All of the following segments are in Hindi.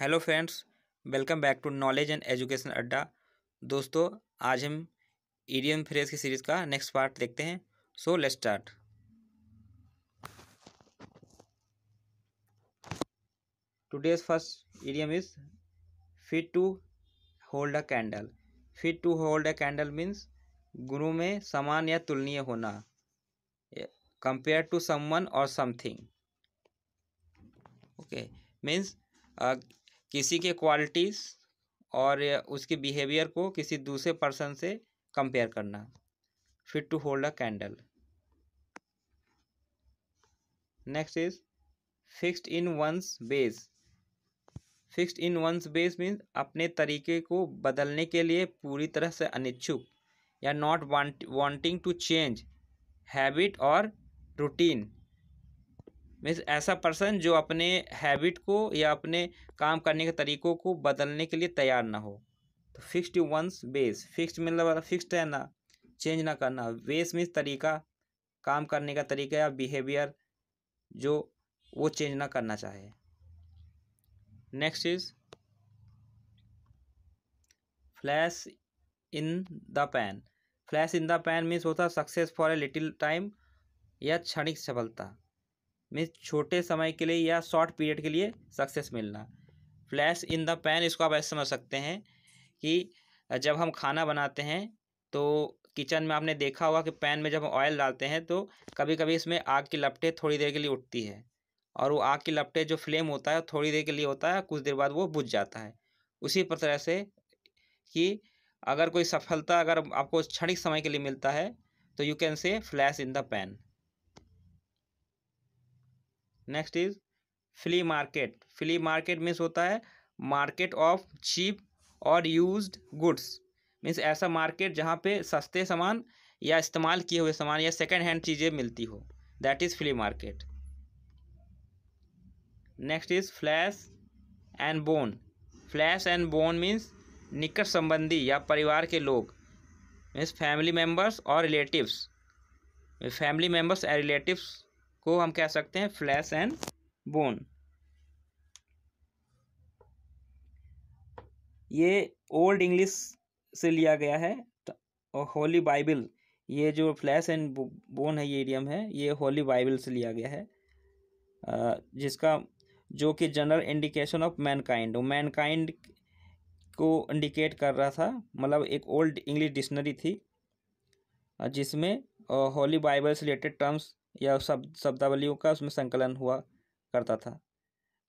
hello friends welcome back to knowledge and education adda दोस्तों आज हम ईडियम फ्रेज की सीरीज़ का नेक्स्ट पार्ट देखते हैं so let's start today's first idiom is fit to hold a candle fit to hold a candle means गुरु में समान या तुलनीय होना कंपेयर टू समवन और समथिंग ओके मीन्स किसी के क्वालिटीज़ और उसके बिहेवियर को किसी दूसरे पर्सन से कंपेयर करना fit to hold a candle next is fixed in one's ways fixed in one's ways means अपने तरीके को बदलने के लिए पूरी तरह से अनिच्छुक या not wanting to change habit और रूटीन मीन्स ऐसा पर्सन जो अपने हैबिट को या अपने काम करने के तरीक़ों को बदलने के लिए तैयार ना हो तो फिक्स्ड वंस बेस फिक्स्ड मतलब फिक्स्ड है ना चेंज ना करना बेस मीन्स तरीका काम करने का तरीका या बिहेवियर जो वो चेंज ना करना चाहे next is flash in the pan flash in the pan means होता success for a little time या क्षणिक सफलता मीन्स छोटे समय के लिए या शॉर्ट पीरियड के लिए सक्सेस मिलना फ्लैश इन द पैन इसको आप ऐसे समझ सकते हैं कि जब हम खाना बनाते हैं तो किचन में आपने देखा होगा कि पैन में जब ऑयल डालते हैं तो कभी कभी इसमें आग की लपटें थोड़ी देर के लिए उठती है और वो आग की लपटे जो फ्लेम होता है थोड़ी देर के लिए होता है कुछ देर बाद वो बुझ जाता है उसी तरह से कि अगर कोई सफलता अगर आपको क्षणिक समय के लिए मिलता है तो you can say flash in the pan next is flea market flea market means होता है मार्केट ऑफ चीप और यूज गुड्स मीन्स ऐसा मार्केट जहाँ पे सस्ते सामान या इस्तेमाल किए हुए सामान या सेकेंड हैंड चीज़ें मिलती हो that is flea market next is flesh and bone flesh and bone means निकट संबंधी या परिवार के लोग मीन्स फैमिली मेम्बर्स और relatives family members and relatives को हम कह सकते हैं फ्लैश एंड बोन ये ओल्ड इंग्लिश से लिया गया है तो, और होली बाइबल ये जो फ्लैश एंड बोन है ये एडियम है ये होली बाइबल से लिया गया है जिसका जो कि general indication of mankind mankind को इंडिकेट कर रहा था मतलब एक ओल्ड इंग्लिश डिक्शनरी थी जिसमें होली बाइबल से रिलेटेड टर्म्स या सब शब्दावलियों का उसमें संकलन हुआ करता था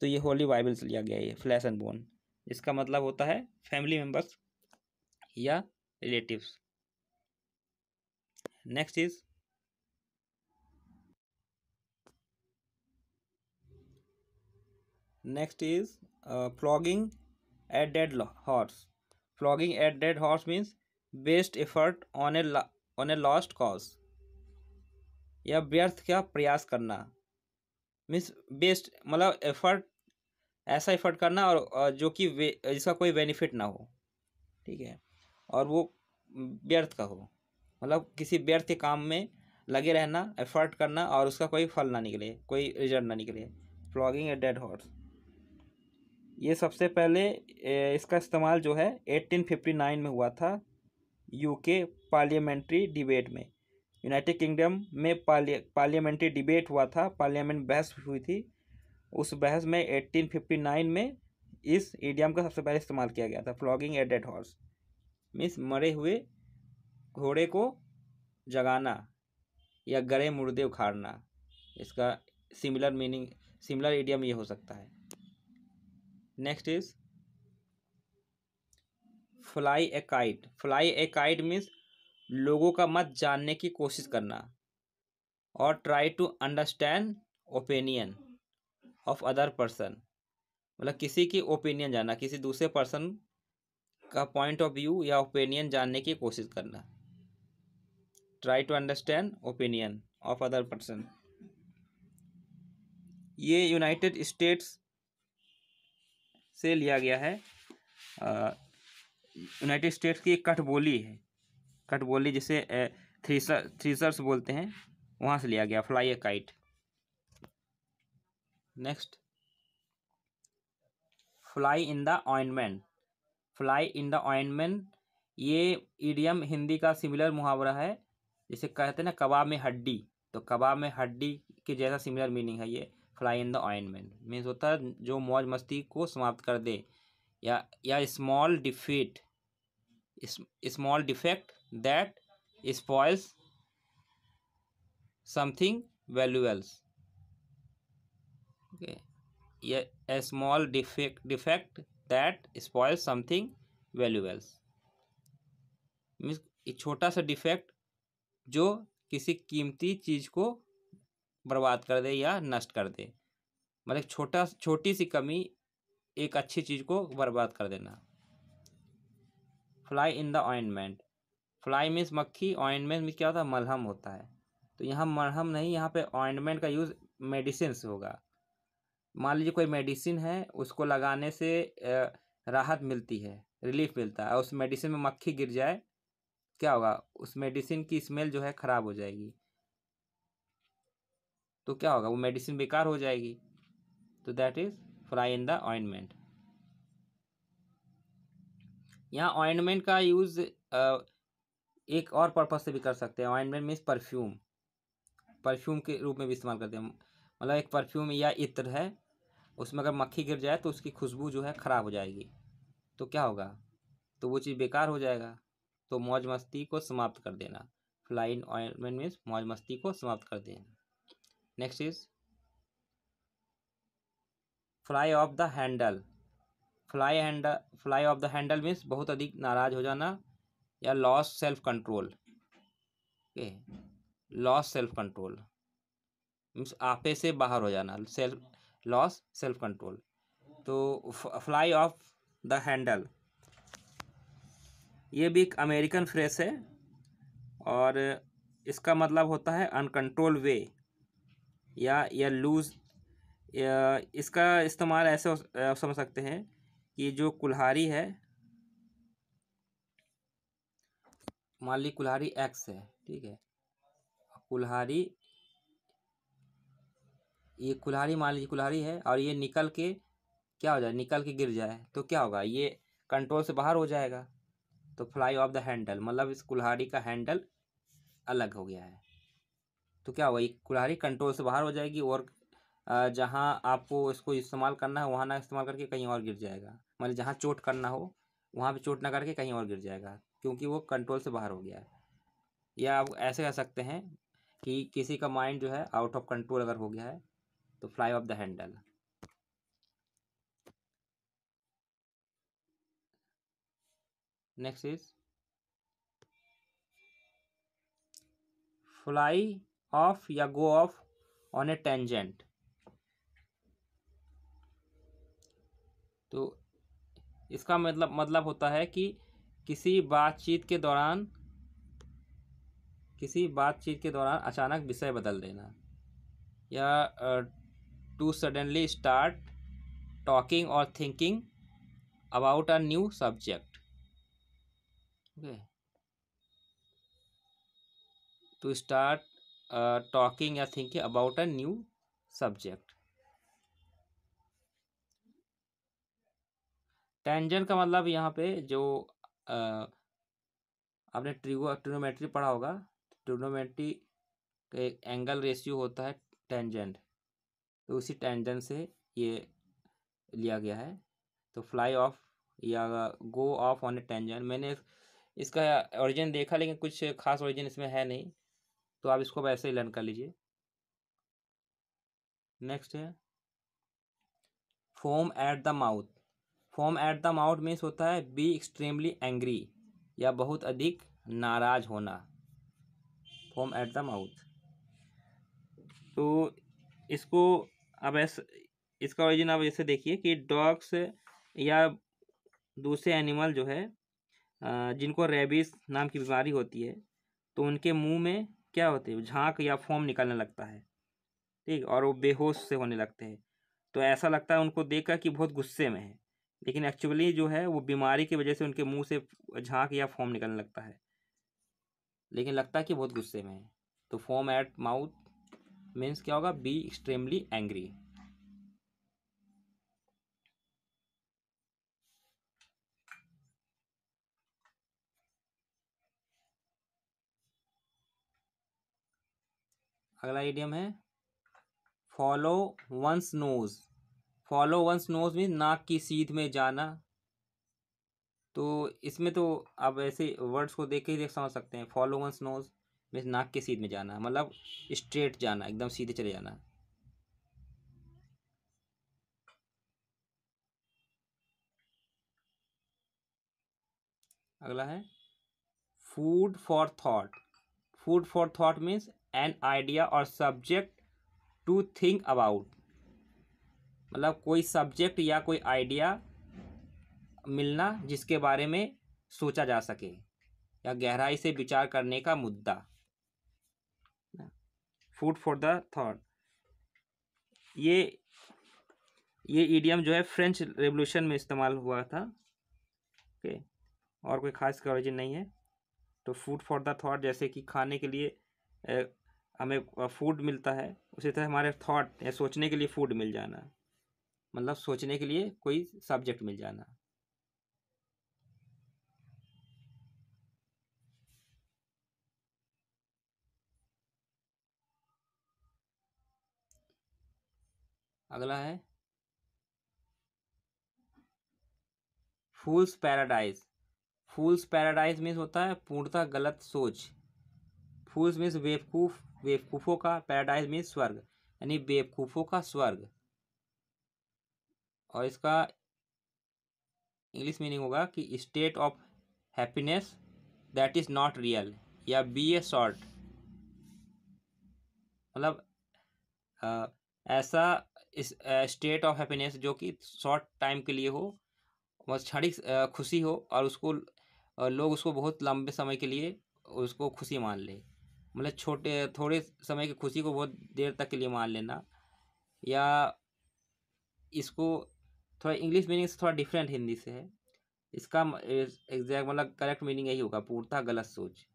तो ये होली बाइबल से लिया गया ये फ्लैश एंड बोन इसका मतलब होता है फैमिली मेम्बर्स या relatives next is next is flogging at dead horse flogging at dead horse means best effort on a on a lost cause या व्यर्थ का प्रयास करना मीन्स बेस्ट मतलब एफर्ट ऐसा एफर्ट करना और जो कि जिसका कोई बेनिफिट ना हो ठीक है और वो व्यर्थ का हो मतलब किसी व्यर्थ के काम में लगे रहना एफर्ट करना और उसका कोई फल ना निकले कोई रिजल्ट ना निकले फ्लॉगिंग ए डेड हॉर्स ये सबसे पहले इसका इस्तेमाल जो है 1859 में हुआ था यूके पार्लियामेंट्री डिबेट में यूनाइटेड किंगडम में पार्लियामेंट्री डिबेट हुआ था पार्लियामेंट बहस हुई थी उस बहस में 1859 में इस ईडियम का सबसे पहले इस्तेमाल किया गया था flogging a dead horse means मरे हुए घोड़े को जगाना या गड़े मुर्दे उखाड़ना इसका सिमिलर मीनिंग सिमिलर ईडियम ये हो सकता है next is fly a kite fly a kite means लोगों का मत जानने की कोशिश करना और try to understand opinion of other person मतलब किसी की ओपिनियन जानना किसी दूसरे पर्सन का पॉइंट ऑफ व्यू या ओपिनियन जानने की कोशिश करना try to understand opinion of other person ये यूनाइटेड स्टेट्स से लिया गया है यूनाइटेड स्टेट्स की एक कठबोली है बोली जिसे थ्रीसर थ्रीसर्स बोलते हैं वहाँ से लिया गया fly a kite next fly in the ointment fly in the ointment ये इडियम हिंदी का सिमिलर मुहावरा है जिसे कहते हैं ना कबाब में हड्डी तो कबाब में हड्डी के जैसा सिमिलर मीनिंग है ये fly in the ointment means होता है जो मौज मस्ती को समाप्त कर दे या या small defeat small defect that spoils something valuables okay a small defect defect that spoils something valuables means एक छोटा सा डिफेक्ट जो किसी कीमती चीज को बर्बाद कर दे या नष्ट कर दे मतलब छोटा छोटी सी कमी एक अच्छी चीज को बर्बाद कर देना fly in the ointment fly means मक्खी ऑइंटमेंट में क्या होता है मलहम होता है तो यहाँ मलहम नहीं यहाँ पे ऑइंटमेंट का यूज़ मेडिसिन होगा मान लीजिए कोई मेडिसिन है उसको लगाने से राहत मिलती है रिलीफ मिलता है उस मेडिसिन में मक्खी गिर जाए क्या होगा उस मेडिसिन की स्मेल जो है ख़राब हो जाएगी तो क्या होगा वो मेडिसिन बेकार हो जाएगी तो that is fly in the ointment यहाँ ऑइंटमेंट का यूज़ एक और पर्पज़ से भी कर सकते हैं ऑइनमेंट मीन्स परफ्यूम परफ्यूम के रूप में भी इस्तेमाल करते हैं मतलब एक परफ्यूम या इत्र है उसमें अगर मक्खी गिर जाए तो उसकी खुशबू जो है ख़राब हो जाएगी तो क्या होगा तो वो चीज़ बेकार हो जाएगा तो मौज मस्ती को समाप्त कर देना फ्लाइन ऑइनमेंट मीन्स मौज मस्ती को समाप्त कर देना next is fly off the handle fly handle fly off the handle means बहुत अधिक नाराज़ हो जाना या lose self control okay lose self control means आपे से बाहर हो जाना सेल्फ लॉस सेल्फ कंट्रोल तो फ्लाई ऑफ द हैंडल ये भी एक अमेरिकन फ्रेस है और इसका मतलब होता है अनकंट्रोल वे या या लूज या इसका इस्तेमाल ऐसे समझ सकते हैं कि जो कुल्हारी है मान ली कुल्हारी एक्स है ठीक है कुल्हारी ये कुल्हारी मान लीजिए कुल्हारी है और ये निकल के क्या हो जाए निकल के गिर जाए तो क्या होगा ये कंट्रोल से बाहर हो जाएगा तो फ्लाई ऑफ द हैंडल मतलब इस कुल्हारी का हैंडल अलग हो गया है तो क्या होगा ये कुल्हारी कंट्रोल से बाहर हो जाएगी और जहाँ आपको इसको इस्तेमाल करना है वहाँ ना इस्तेमाल करके कहीं और गिर जाएगा मतलब जहाँ चोट करना हो वहाँ पे चोट ना करके कहीं और गिर जाएगा क्योंकि वो कंट्रोल से बाहर हो गया है या आप ऐसे कह सकते हैं कि किसी का माइंड जो है आउट ऑफ कंट्रोल अगर हो गया है तो fly off the handle next is fly off या go off on a tangent तो इसका मतलब मतलब होता है कि किसी बातचीत के दौरान किसी बातचीत के दौरान अचानक विषय बदल देना या टू सडनली स्टार्ट टॉकिंग और thinking about a new subject okay to start talking या thinking about a new subject tangent का मतलब यहाँ पे जो आपने ट्रिगो ट्रिनोमेट्री पढ़ा होगा का एक एंगल रेशियो होता है टेंजेंट तो उसी टेंजेंट से ये लिया गया है तो फ्लाई ऑफ या go off on a tangent मैंने इसका ओरिजिन देखा लेकिन कुछ खास ओरिजिन इसमें है नहीं तो आप इसको वैसे ही लर्न कर लीजिए नेक्स्ट है foam at the mouth foam at the mouth means होता है बी एक्सट्रीमली एंग्री या बहुत अधिक नाराज होना फॉर्म एट द माउथ तो इसको अब ऐसा इसका ओरिजिन आप जैसे देखिए कि डॉग्स या दूसरे एनिमल जो है जिनको रेबीज नाम की बीमारी होती है तो उनके मुंह में क्या होते हैं झांक या फॉर्म निकलने लगता है ठीक और वो बेहोश से होने लगते हैं तो ऐसा लगता है उनको देखकर कि बहुत गुस्से में है लेकिन एक्चुअली जो है वो बीमारी की वजह से उनके मुंह से झांक या फॉर्म निकलने लगता है लेकिन लगता है कि बहुत गुस्से में है तो फॉर्म एट माउथ मीन्स क्या होगा बी एक्सट्रीमली एंग्री अगला आइडियम है follow one's nose follow one's nose में नाक की सीध में जाना तो इसमें तो आप ऐसे वर्ड्स को देख के ही देख समझ सकते हैं फॉलो वंस नोज मीन्स नाक के सीध में जाना मतलब स्ट्रेट जाना एकदम सीधे चले जाना अगला है food for thought food for thought means an idea और सब्जेक्ट टू थिंक अबाउट मतलब कोई सब्जेक्ट या कोई आइडिया मिलना जिसके बारे में सोचा जा सके या गहराई से विचार करने का मुद्दा फूड फॉर द थॉट ये ये ईडियम जो है फ्रेंच रेवोल्यूशन में इस्तेमाल हुआ था ओके और कोई खास का नहीं है तो फूड फॉर द थॉट जैसे कि खाने के लिए ए, हमें फूड मिलता है उसी तरह हमारे थॉट या सोचने के लिए फूड मिल जाना है मतलब सोचने के लिए कोई सब्जेक्ट मिल जाना अगला है fool's paradise fool's paradise means होता है पूर्णतः गलत सोच फूल्स मीन्स बेवकूफ बेवकूफ़ों का पैराडाइज मीन्स स्वर्ग यानी बेवकूफ़ों का स्वर्ग और इसका इंग्लिश मीनिंग होगा कि state of happiness that is not real या बी ए शॉर्ट मतलब ऐसा इस स्टेट ऑफ हैप्पीनेस जो कि शॉर्ट टाइम के लिए हो बस क्षणिक खुशी हो और उसको लोग उसको बहुत लंबे समय के लिए उसको खुशी मान ले मतलब छोटे थोड़े समय की खुशी को बहुत देर तक के लिए मान लेना या इसको थोड़ा इंग्लिश मीनिंग से थोड़ा डिफरेंट हिंदी से है इसका एग्जैक्ट मतलब करेक्ट मीनिंग यही होगा पूर्ता गलत सोच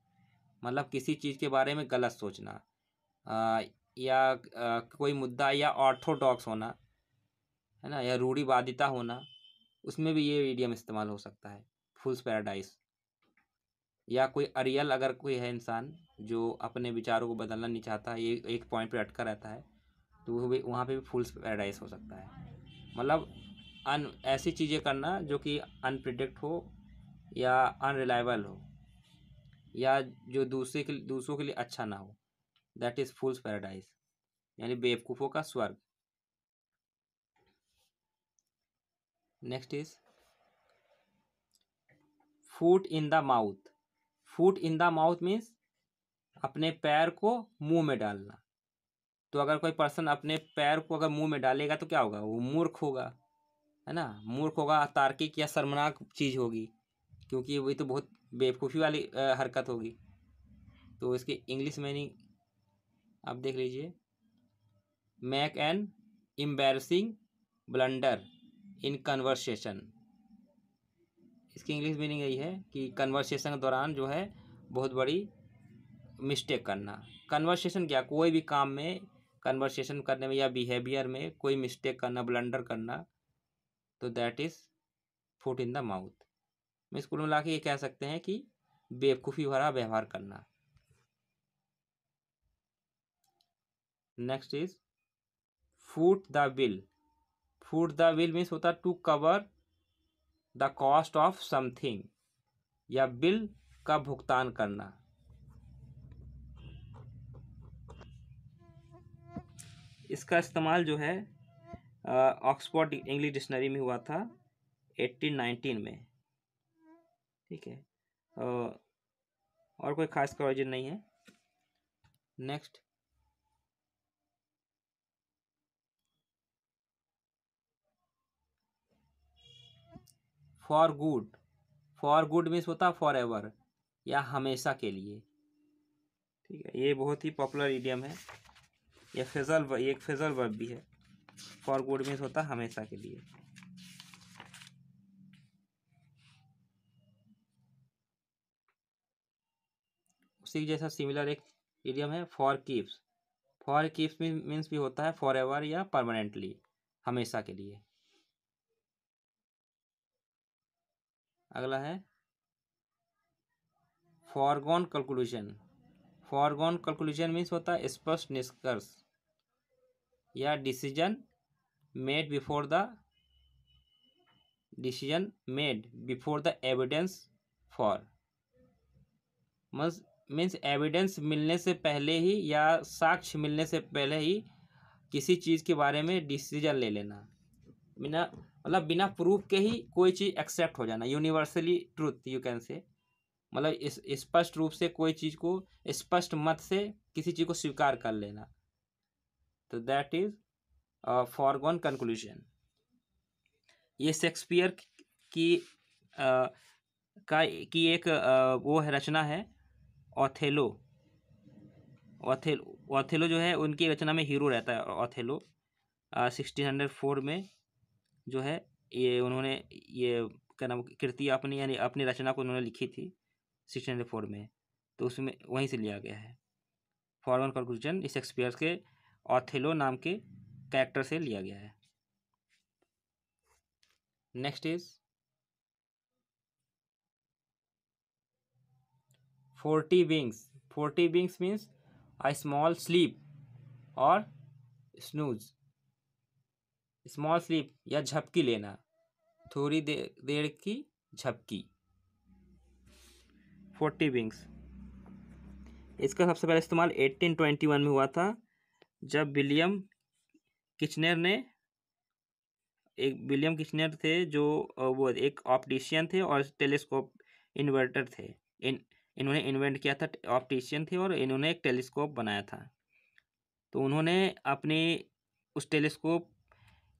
मतलब किसी चीज़ के बारे में गलत सोचना आ, या आ, कोई मुद्दा या ऑर्थोडॉक्स होना है ना या रूढ़ीवादिता होना उसमें भी ये मीडियम इस्तेमाल हो सकता है फुल्स पैराडाइज या कोई अरियल अगर कोई है इंसान जो अपने विचारों को बदलना नहीं चाहता ये एक पॉइंट पर अटका रहता है तो वो भी वहाँ पे भी फुल्स पैराडाइज हो सकता है मतलब अन ऐसी चीज़ें करना जो कि अनप्रिडिक्ट हो या अनरिलायबल हो या जो दूसरे के दूसरों के लिए अच्छा ना हो दैट इज़ फुल्स पैराडाइज यानी बेवकूफ़ों का स्वर्ग next is foot in the mouth foot in the mouth means अपने पैर को मुंह में डालना तो अगर कोई पर्सन अपने पैर को अगर मुंह में डालेगा तो क्या होगा वो मूर्ख होगा है ना मूर्ख होगा तार्किक या शर्मनाक चीज़ होगी क्योंकि वही तो बहुत बेवकूफ़ी वाली हरकत होगी तो इसके इंग्लिश मीनिंग आप देख लीजिए make an embarrassing blunder in conversation इसकी इंग्लिश मीनिंग यही है कि कन्वर्सेशन के दौरान जो है बहुत बड़ी मिस्टेक करना कन्वर्सेशन क्या कोई भी काम में कन्वर्सेशन करने में या बिहेवियर में कोई मिस्टेक करना ब्लंडर करना तो that is foot in the mouth हम इसको मिला के ये कह सकते हैं कि बेवकूफ़ी भरा व्यवहार करना next is foot the bill foot the bill means होता to cover the cost of something या बिल का भुगतान करना इसका इस्तेमाल जो है ऑक्सफोर्ड इंग्लिश डिक्शनरी में हुआ था 1819 में ठीक है और कोई खास का नहीं है next for good for good means होता फॉर एवर या हमेशा के लिए ठीक है ये बहुत ही पॉपुलर इडियम है यह फेजल ये एक फेजल वर्ब भी है फॉर गुड मीन्स होता हमेशा के लिए उसी जैसा सिमिलर एक इडियम है for keeps for keeps means भी होता है फॉर एवर या परमानेंटली हमेशा के लिए अगला है foregone calculation foregone calculation means होता है स्पष्ट निष्कर्ष या decision made before the decision made before the evidence for means evidence मिलने से पहले ही या साक्ष्य मिलने से पहले ही किसी चीज़ के बारे में डिसीजन ले लेना बिना मतलब बिना प्रूफ के ही कोई चीज़ एक्सेप्ट हो जाना यूनिवर्सली ट्रूथ यू कैन से मतलब इस स्पष्ट रूप से कोई चीज़ को स्पष्ट मत से किसी चीज़ को स्वीकार कर लेना तो that is foregone conclusion ये शेक्सपियर की आ, uh, का की एक आ, uh, वो है रचना है ओथेलो ओथेलो ओथेलो जो है उनकी रचना में हीरो रहता है ओथेलो सिक्सटीन हंड्रेड फोर में जो है ये उन्होंने ये क्या नाम कृति अपनी यानी अपनी रचना को उन्होंने लिखी थी सिक्सटीन हंड्रेड फोर में तो उसमें वहीं से लिया गया है वन कंक्लूजन शेक्सपियर के ऑथेलो नाम के कैरेक्टर से लिया गया है next is forty winks forty winks means a small sleep और स्नूज स्मॉल स्लीप या झपकी लेना थोड़ी देर देर की झपकी फोर्टी विंग्स इसका सबसे पहला इस्तेमाल एटीन ट्वेंटी वन में हुआ था जब विलियम किचनर ने एक विलियम किचनर थे जो वो एक ऑप्टिशियन थे और टेलीस्कोप इन्वर्टर थे इन इन्होंने इन्वेंट किया था ऑप्टिशियन थे और इन्होंने एक टेलीस्कोप बनाया था तो उन्होंने अपने उस टेलीस्कोप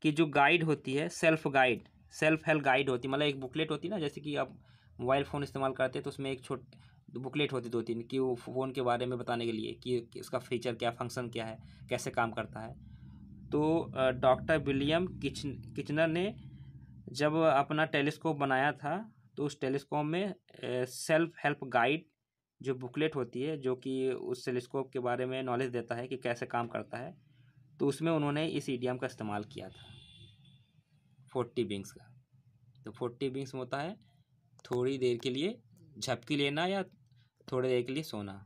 की जो गाइड होती है self guide self help guide होती है मतलब एक बुकलेट होती है ना जैसे कि आप मोबाइल फ़ोन इस्तेमाल करते हैं तो उसमें एक छोट बुकलेट होती दो तीन कि वो फ़ोन के बारे में बताने के लिए कि इसका फीचर क्या फंक्शन क्या है कैसे काम करता है तो डॉक्टर विलियम किचन किचनर ने जब अपना टेलीस्कोप बनाया था तो उस टेलीस्कोप में सेल्फ हेल्प गाइड जो बुकलेट होती है जो कि उस टेलीस्कोप के बारे में नॉलेज देता है कि कैसे काम करता है तो उसमें उन्होंने इस ईडीएम का इस्तेमाल किया था फोर्टी बिंग्स का तो फोर्टी बिंग्स होता है थोड़ी देर के लिए झपकी लेना या थोड़ी देर के लिए सोना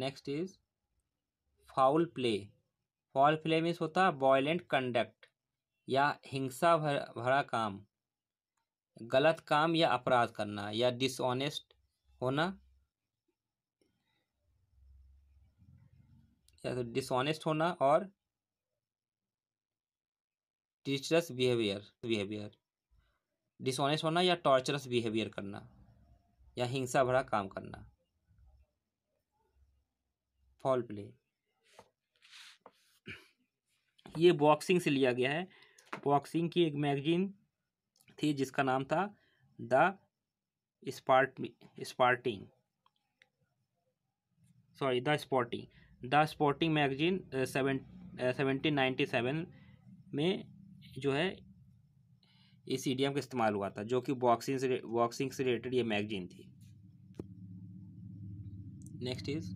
next is foul play foul play means होता है वॉयलेंट कंडक्ट या हिंसा भर, भरा काम गलत काम या अपराध करना या डिसऑनेस्ट होना या तो डिसऑनेस्ट होना और टीचरस बिहेवियर बिहेवियर डिसऑनेस्ट होना या टॉर्चरस बिहेवियर करना या हिंसा भरा काम करना फॉल प्ले ये बॉक्सिंग से लिया गया है बॉक्सिंग की एक मैगजीन थी जिसका नाम था the sport sporting sorry the sporting the sporting magazine seven seventeen ninety seven में जो है इस ईडीएम का इस्तेमाल हुआ था जो कि बॉक्सिंग से बॉक्सिंग से रिलेटेड ये मैगजीन थी next is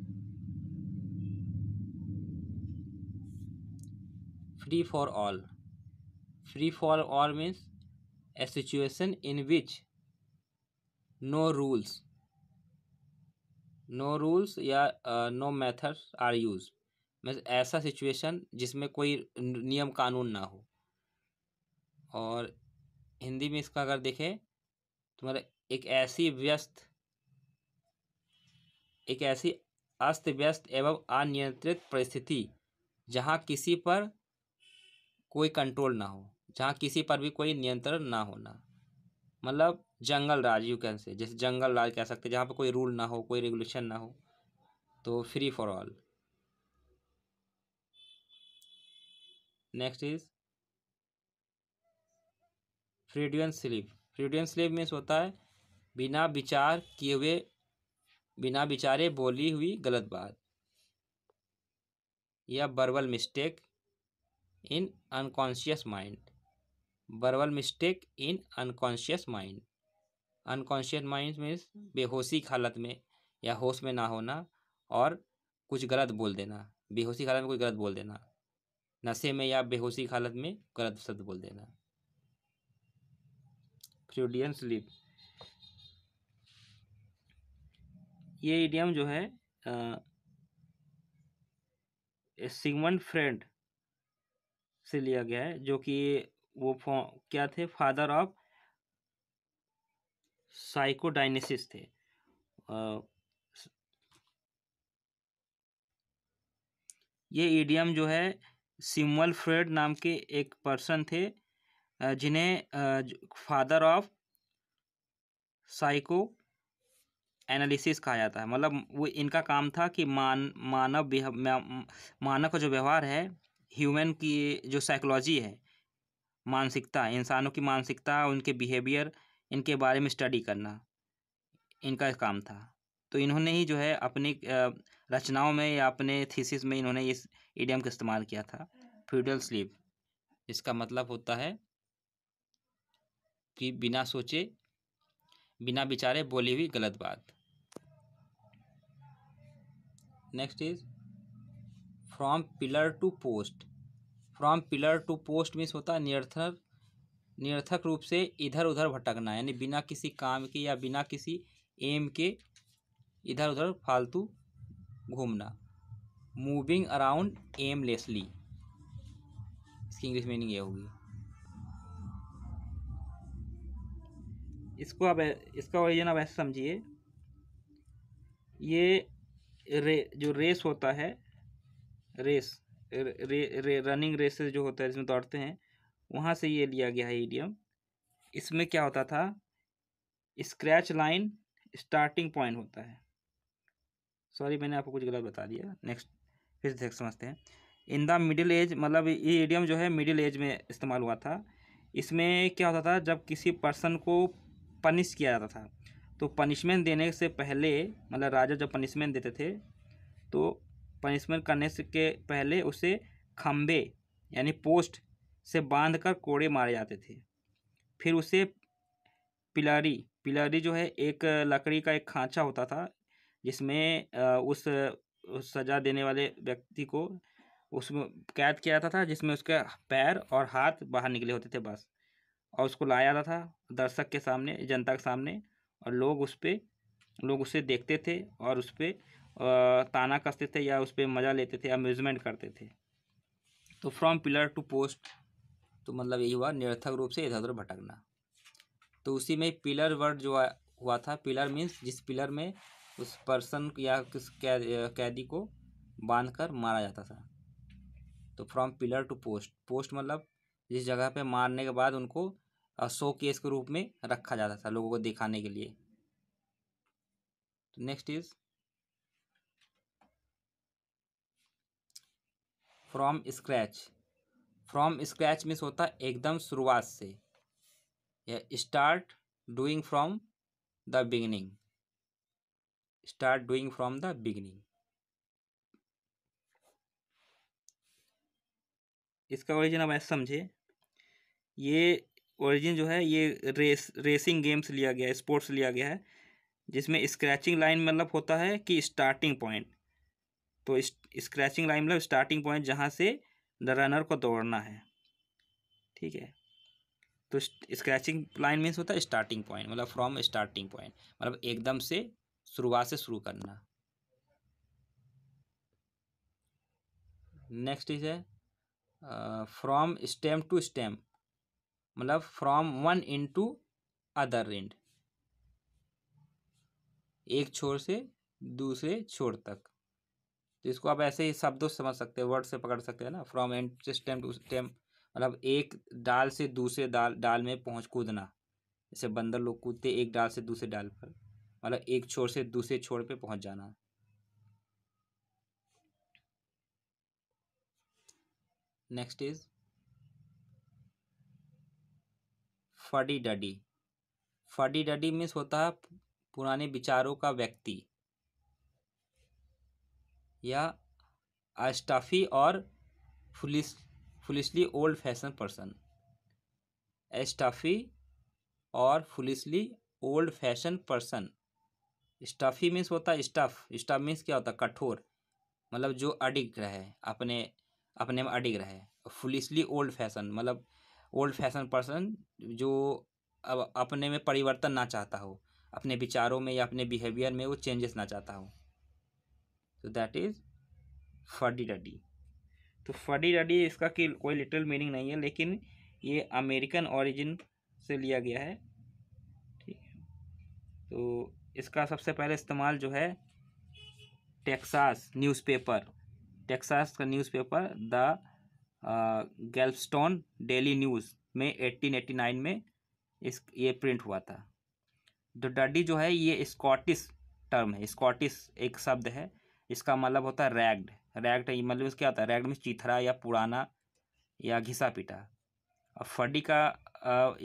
free for all free for all means a situation in which no rules no rules या no methods are use means ऐसा सिचुएशन जिसमें कोई नियम कानून ना हो और हिंदी में इसका अगर देखें तो मतलब एक ऐसी व्यस्त एक ऐसी अस्त व्यस्त एवं अनियंत्रित परिस्थिति जहाँ किसी पर कोई कंट्रोल ना हो जहाँ किसी पर भी कोई नियंत्रण ना होना मतलब जंगल राज यू कैन से जैसे जंगल राज कह सकते हैं जहाँ पर कोई रूल ना हो कोई रेगुलेशन ना हो तो free for all next is Freudian slip Freudian slip means होता है बिना विचार किए हुए बिना विचारे बोली हुई गलत बात या verbal mistake in unconscious mind verbal mistake in unconscious mind unconscious mind में बेहोशी हालत में या होश में ना होना और कुछ गलत बोल देना बेहोशी हालत में कुछ गलत बोल देना नशे में या बेहोशी हालत में गलत शब्द बोल देना फ्रूडियन स्लीप ये इडियम जो है सिगमंड फ्रेंड से लिया गया है जो कि वो क्या थे फादर ऑफ साइकोडाइनेसिस थे आ, ये ईडियम जो है सिमल फ्रेड नाम के एक पर्सन थे जिन्हें फादर ऑफ साइको एनालिसिस कहा जाता है मतलब वो इनका काम था कि मान मानव मानव का जो व्यवहार है ह्यूमन की जो साइकोलॉजी है मानसिकता इंसानों की मानसिकता उनके बिहेवियर इनके बारे में स्टडी करना इनका काम था तो इन्होंने ही जो है अपनी रचनाओं में या अपने थीसिस में इन्होंने इस ईडियम का इस्तेमाल किया था फ्यूडल स्लीप इसका मतलब होता है कि बिना सोचे बिना विचारे बोली हुई गलत बात next is from pillar to post from pillar to post means होता है निरर्थक निरर्थक रूप से इधर उधर भटकना यानी बिना किसी काम के या बिना किसी एम के इधर उधर फालतू घूमना मूविंग अराउंड एमलेसली इसकी इंग्लिश मीनिंग ये होगी इसको आप इसका ओरिजिन आप ऐसे समझिए ये रे जो रेस होता है रेस रे, रे, रे रनिंग रेसेस जो होता है जिसमें दौड़ते हैं वहाँ से ये लिया गया है ईडियम इसमें क्या होता था स्क्रैच लाइन स्टार्टिंग पॉइंट होता है सॉरी मैंने आपको कुछ गलत बता दिया नेक्स्ट फिर देख समझते हैं इन द मिडिल एज मतलब ये एडियम जो है मिडिल एज में इस्तेमाल हुआ था इसमें क्या होता था जब किसी पर्सन को पनिश किया जाता था तो पनिशमेंट देने से पहले मतलब राजा जब पनिशमेंट देते थे तो पनिशमेंट करने से के पहले उसे खम्बे यानी पोस्ट से बांध कर कोड़े मारे जाते थे फिर उसे पिलारी पिलारी जो है एक लकड़ी का एक खांचा होता था जिसमें उस सजा देने वाले व्यक्ति को उसमें कैद किया जाता था जिसमें उसके पैर और हाथ बाहर निकले होते थे बस और उसको लाया जाता था दर्शक के सामने जनता के सामने और लोग उस पर लोग उसे देखते थे और उस पर ताना कसते थे या उस पर मज़ा लेते थे अम्यूज़मेंट करते थे तो फ्रॉम पिलर टू पोस्ट तो मतलब यही हुआ निरर्थक रूप से इधर उधर भटकना तो उसी में पिलर वर्ड जो हुआ था पिलर मीन्स जिस पिलर में उस पर्सन या किस कैद कैदी को बांध कर मारा जाता था तो from pillar to post post मतलब जिस जगह पे मारने के बाद उनको शो केस के रूप में रखा जाता था लोगों को दिखाने के लिए तो next is from scratch from scratch means होता एकदम शुरुआत से या start doing from the beginning start doing from the beginning इसका ओरिजिन अब ऐसा समझे ये ओरिजिन जो है ये रेस रेसिंग गेम्स लिया गया है स्पोर्ट्स लिया गया है जिसमें स्क्रैचिंग लाइन मतलब होता है कि स्टार्टिंग पॉइंट तो स्क्रैचिंग लाइन मतलब स्टार्टिंग पॉइंट जहाँ से द रनर को दौड़ना है ठीक है तो स्क्रैचिंग लाइन मीन्स होता है स्टार्टिंग पॉइंट मतलब फ्रॉम स्टार्टिंग पॉइंट मतलब एकदम से शुरुआत से शुरू करना नेक्स्ट इज है फ्रॉम स्टेम टू स्टेम मतलब from one end to other end एक छोर से दूसरे छोर तक तो इसको आप ऐसे ही शब्दों समझ सकते हैं वर्ड से पकड़ सकते हैं ना from end stem to stem मतलब एक डाल से दूसरे डाल डाल में पहुंच कूदना जैसे बंदर लोग कूदते एक डाल से दूसरे डाल पर मतलब एक छोर से दूसरे छोर पे पहुंच जाना next is fuddy duddy fuddy duddy means होता है पुराने विचारों का व्यक्ति या एस्टाफी और foolish foolishly old fashion person stuffy और foolishly old fashion person stuffy means होता है स्टफ स्टफ मीन्स क्या होता है कठोर मतलब जो अडिग रहे अपने अपने में अडिग रहे फुलिसली ओल्ड फैशन मतलब ओल्ड फैशन पर्सन जो अब अपने में परिवर्तन ना चाहता हो अपने विचारों में या अपने बिहेवियर में वो चेंजेस ना चाहता हो तो दैट इज़ फडी डडी तो फडी डडी इसका कि कोई लिटरल मीनिंग नहीं है लेकिन ये अमेरिकन ओरिजिन से लिया गया है ठीक है तो इसका सबसे पहले इस्तेमाल जो है टेक्सास न्यूज़पेपर टेक्सास का newspaper the Galveston Daily News में 1889 में इस ये प्रिंट हुआ था द डडी जो है ये स्कॉटिश टर्म है स्कॉटिश एक शब्द है इसका मतलब होता है रैग्ड रैग्ड मतलब क्या होता है रैग्ड में चिथरा या पुराना या घिसा पिटा और फडी का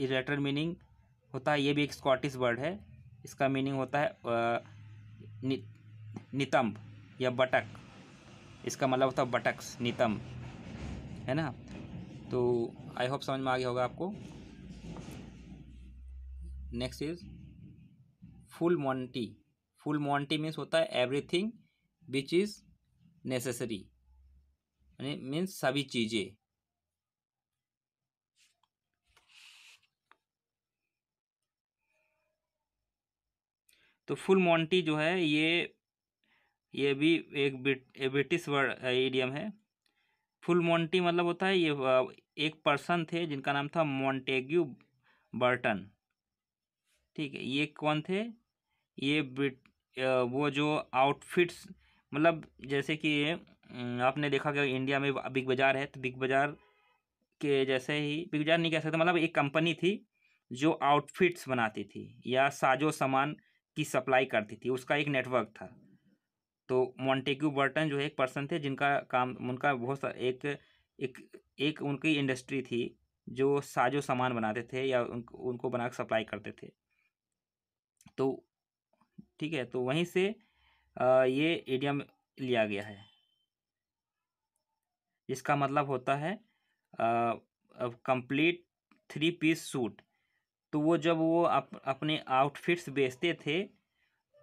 इलेटर मीनिंग होता है ये भी एक स्कॉटिश वर्ड है इसका मीनिंग होता है नि, नितंब या बटक इसका मतलब होता है बटक्स नितंब है ना तो आई होप समझ में आ गया होगा आपको next is full monty full monty means होता है everything which is necessary means सभी चीज़ें तो फुल मॉन्टी जो है ये ये भी एक ब्रिटिश वर्ड एडियम है फुल मोंटी मतलब होता है ये एक पर्सन थे जिनका नाम था मोंटेग्यू बर्टन ठीक है ये कौन थे ये वो जो आउटफिट्स मतलब जैसे कि आपने देखा कि इंडिया में बिग बाज़ार है तो बिग बाज़ार के जैसे ही बिग बाज़ार नहीं कह सकते मतलब एक कंपनी थी जो आउटफिट्स बनाती थी या साजो सामान की सप्लाई करती थी उसका एक नेटवर्क था तो मॉन्टेग्यू बर्टन जो है एक पर्सन थे जिनका काम उनका बहुत एक एक एक उनकी इंडस्ट्री थी जो साजो सामान बनाते थे या उन, उनको बना सप्लाई करते थे तो ठीक है तो वहीं से आ, ये एडियम लिया गया है जिसका मतलब होता है कंप्लीट थ्री पीस सूट तो वो जब वो अप, अपने आउटफिट्स बेचते थे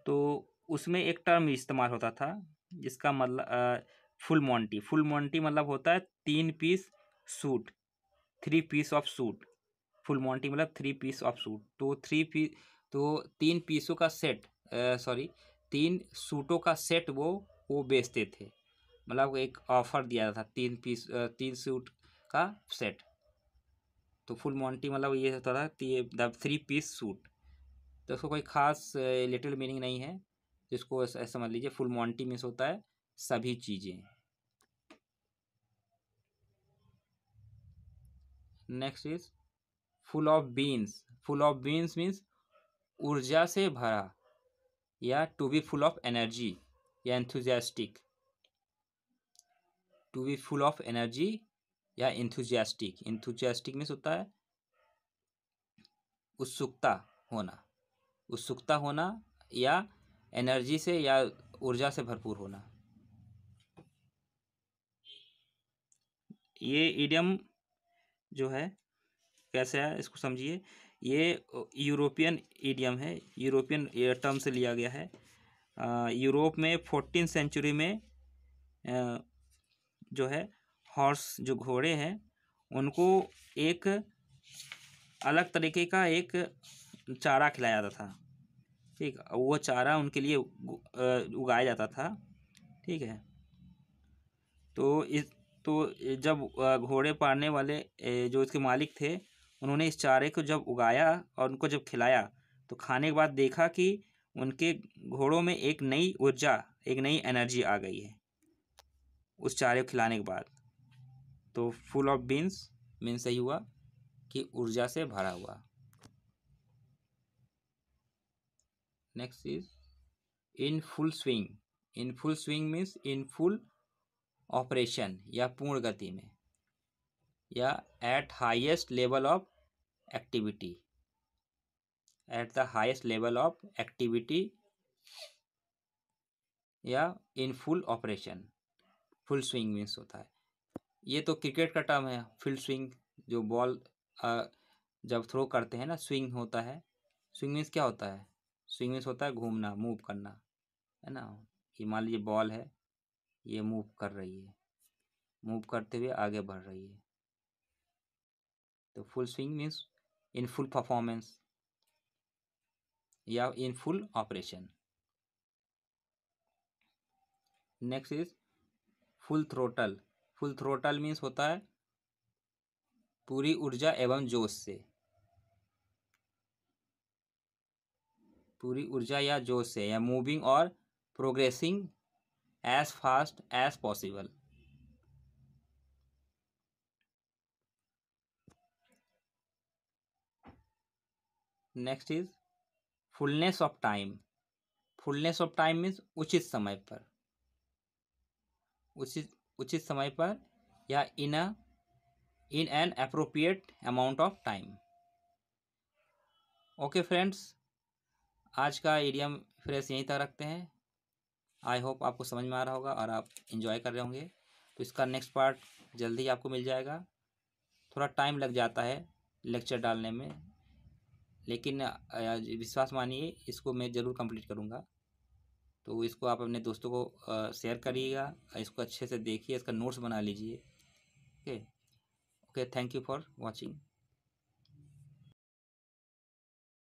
तो उसमें एक टर्म इस्तेमाल होता था जिसका मतलब फुल मोंटी फुल मोंटी मतलब होता है तीन piece suit three piece of suit full monty मतलब थ्री पीस ऑफ सूट तो थ्री पी तो तीन पीसों का सेट सॉरी तीन सूटों का सेट वो वो बेचते थे मतलब एक ऑफर दिया था तीन पीस तीन सूट का सेट तो फुल मोंटी मतलब ये होता था मतलब थ्री पीस सूट तो उसको कोई खास लिटिल मीनिंग नहीं है जिसको ऐसा समझ लीजिए फुल मॉन्टी मिस होता है सभी चीज़ें next is full of beans full of beans means ऊर्जा से भरा या to be full of energy या enthusiastic to be full of energy या इंथुजियास्टिक इंथुजियास्टिक मीन्स होता है उत्सुकता होना उत्सुकता होना या एनर्जी से या ऊर्जा से भरपूर होना ये ईडियम जो है कैसे है इसको समझिए ये यूरोपियन ईडियम है यूरोपियन टर्म से लिया गया है यूरोप में फोर्टीन सेंचुरी में आ, जो है हॉर्स जो घोड़े हैं उनको एक अलग तरीके का एक चारा खिलाया जाता था ठीक वो चारा उनके लिए उगाया जाता था ठीक है तो इस तो जब घोड़े पालने वाले जो इसके मालिक थे उन्होंने इस चारे को जब उगाया और उनको जब खिलाया तो खाने के बाद देखा कि उनके घोड़ों में एक नई ऊर्जा एक नई एनर्जी आ गई है उस चारे को खिलाने के बाद तो फुल ऑफ बीन्स मीन सही हुआ कि ऊर्जा से भरा हुआ next is in full swing in full swing means in full operation या पूर्ण गति में या at highest level of activity at the highest level of activity या in full operation full swing means होता है ये तो क्रिकेट का टर्म है फील्ड स्विंग जो बॉल जब थ्रो करते हैं ना स्विंग होता है स्विंग मीन्स क्या होता है स्विंग मीन्स होता है घूमना मूव करना है ना ये मान लीजिए बॉल है ये मूव कर रही है मूव करते हुए आगे बढ़ रही है तो full swing means in full performance या in full operation next is full throttle full throttle means होता है पूरी ऊर्जा एवं जोश से पूरी ऊर्जा या जोश से या मूविंग और progressing as fast as possible next is fullness of time fullness of time means उचित समय पर उचित उचित समय पर या in a in an appropriate amount of time okay friends आज का एडियम फ्रेश यहीं तक रखते हैं आई होप आपको समझ में आ रहा होगा और आप इन्जॉय कर रहे होंगे तो इसका नेक्स्ट पार्ट जल्दी आपको मिल जाएगा थोड़ा टाइम लग जाता है लेक्चर डालने में लेकिन विश्वास मानिए इसको मैं ज़रूर कंप्लीट करूँगा तो इसको आप अपने दोस्तों को शेयर करिएगा इसको अच्छे से देखिए इसका नोट्स बना लीजिए okay okay thank you for watching